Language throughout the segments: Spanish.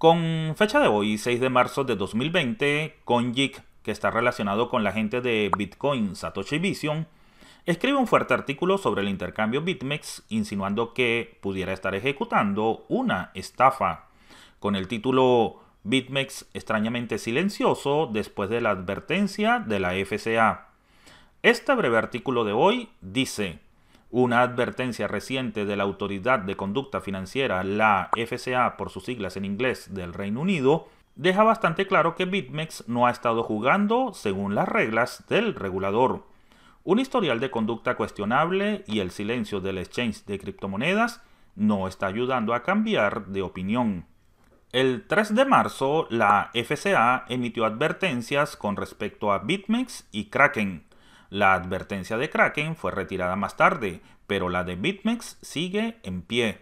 Con fecha de hoy, 6 de marzo de 2020, CoinGeek, que está relacionado con la gente de Bitcoin Satoshi Vision, escribe un fuerte artículo sobre el intercambio BitMEX insinuando que pudiera estar ejecutando una estafa con el título BitMEX extrañamente silencioso después de la advertencia de la FCA. Este breve artículo de hoy dice una advertencia reciente de la Autoridad de Conducta Financiera, la FCA por sus siglas en inglés del Reino Unido, deja bastante claro que BitMEX no ha estado jugando según las reglas del regulador. Un historial de conducta cuestionable y el silencio del exchange de criptomonedas no está ayudando a cambiar de opinión. El 3 de marzo, la FCA emitió advertencias con respecto a BitMEX y Kraken, la advertencia de Kraken fue retirada más tarde, pero la de BitMEX sigue en pie.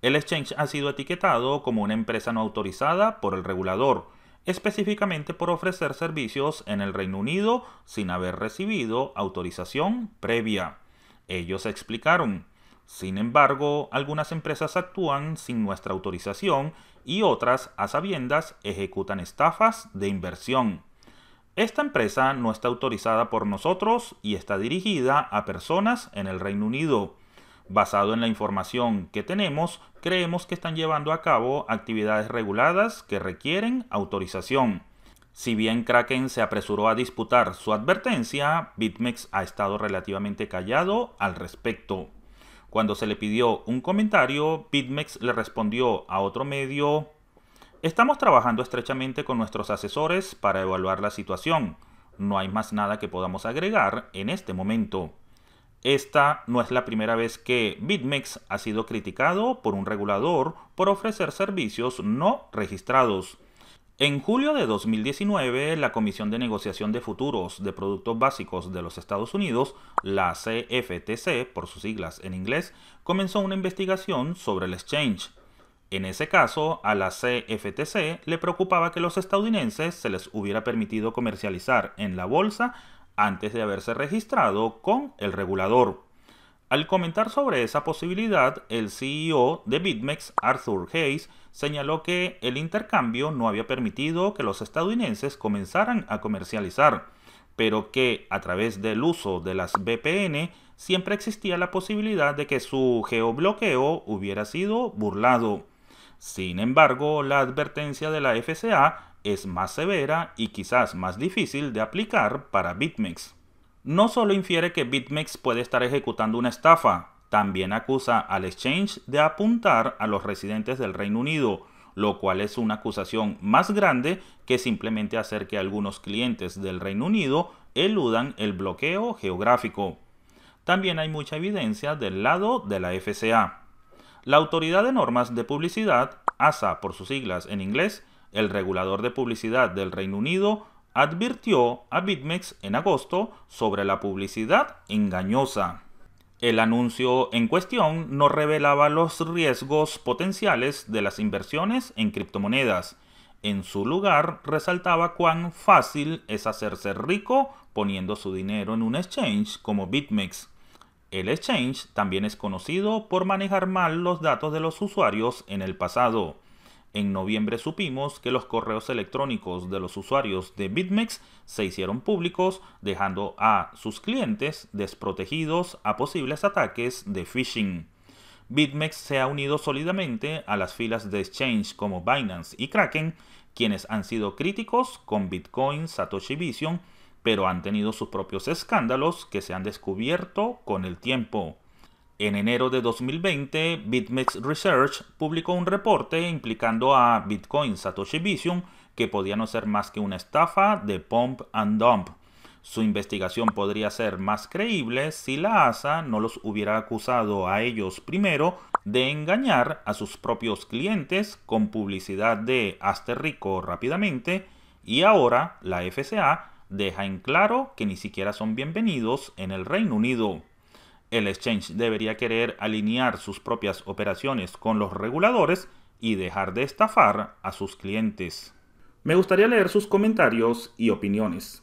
El exchange ha sido etiquetado como una empresa no autorizada por el regulador, específicamente por ofrecer servicios en el Reino Unido sin haber recibido autorización previa. Ellos explicaron, sin embargo, algunas empresas actúan sin nuestra autorización y otras, a sabiendas, ejecutan estafas de inversión. Esta empresa no está autorizada por nosotros y está dirigida a personas en el Reino Unido. Basado en la información que tenemos, creemos que están llevando a cabo actividades reguladas que requieren autorización. Si bien Kraken se apresuró a disputar su advertencia, BitMEX ha estado relativamente callado al respecto. Cuando se le pidió un comentario, BitMEX le respondió a otro medio Estamos trabajando estrechamente con nuestros asesores para evaluar la situación. No hay más nada que podamos agregar en este momento. Esta no es la primera vez que BitMEX ha sido criticado por un regulador por ofrecer servicios no registrados. En julio de 2019, la Comisión de Negociación de Futuros de Productos Básicos de los Estados Unidos, la CFTC por sus siglas en inglés, comenzó una investigación sobre el exchange. En ese caso, a la CFTC le preocupaba que los estadounidenses se les hubiera permitido comercializar en la bolsa antes de haberse registrado con el regulador. Al comentar sobre esa posibilidad, el CEO de BitMEX, Arthur Hayes, señaló que el intercambio no había permitido que los estadounidenses comenzaran a comercializar, pero que a través del uso de las VPN siempre existía la posibilidad de que su geobloqueo hubiera sido burlado. Sin embargo, la advertencia de la FCA es más severa y quizás más difícil de aplicar para BitMEX. No solo infiere que BitMEX puede estar ejecutando una estafa, también acusa al exchange de apuntar a los residentes del Reino Unido, lo cual es una acusación más grande que simplemente hacer que algunos clientes del Reino Unido eludan el bloqueo geográfico. También hay mucha evidencia del lado de la FCA. La Autoridad de Normas de Publicidad, ASA por sus siglas en inglés, el regulador de publicidad del Reino Unido, advirtió a BitMEX en agosto sobre la publicidad engañosa. El anuncio en cuestión no revelaba los riesgos potenciales de las inversiones en criptomonedas. En su lugar, resaltaba cuán fácil es hacerse rico poniendo su dinero en un exchange como BitMEX. El exchange también es conocido por manejar mal los datos de los usuarios en el pasado. En noviembre supimos que los correos electrónicos de los usuarios de BitMEX se hicieron públicos, dejando a sus clientes desprotegidos a posibles ataques de phishing. BitMEX se ha unido sólidamente a las filas de exchange como Binance y Kraken, quienes han sido críticos con Bitcoin, Satoshi Vision pero han tenido sus propios escándalos que se han descubierto con el tiempo. En enero de 2020, BitMEX Research publicó un reporte implicando a Bitcoin Satoshi Vision que podía no ser más que una estafa de pump and dump. Su investigación podría ser más creíble si la ASA no los hubiera acusado a ellos primero de engañar a sus propios clientes con publicidad de Hazte Rico rápidamente y ahora la FCA deja en claro que ni siquiera son bienvenidos en el Reino Unido. El exchange debería querer alinear sus propias operaciones con los reguladores y dejar de estafar a sus clientes. Me gustaría leer sus comentarios y opiniones.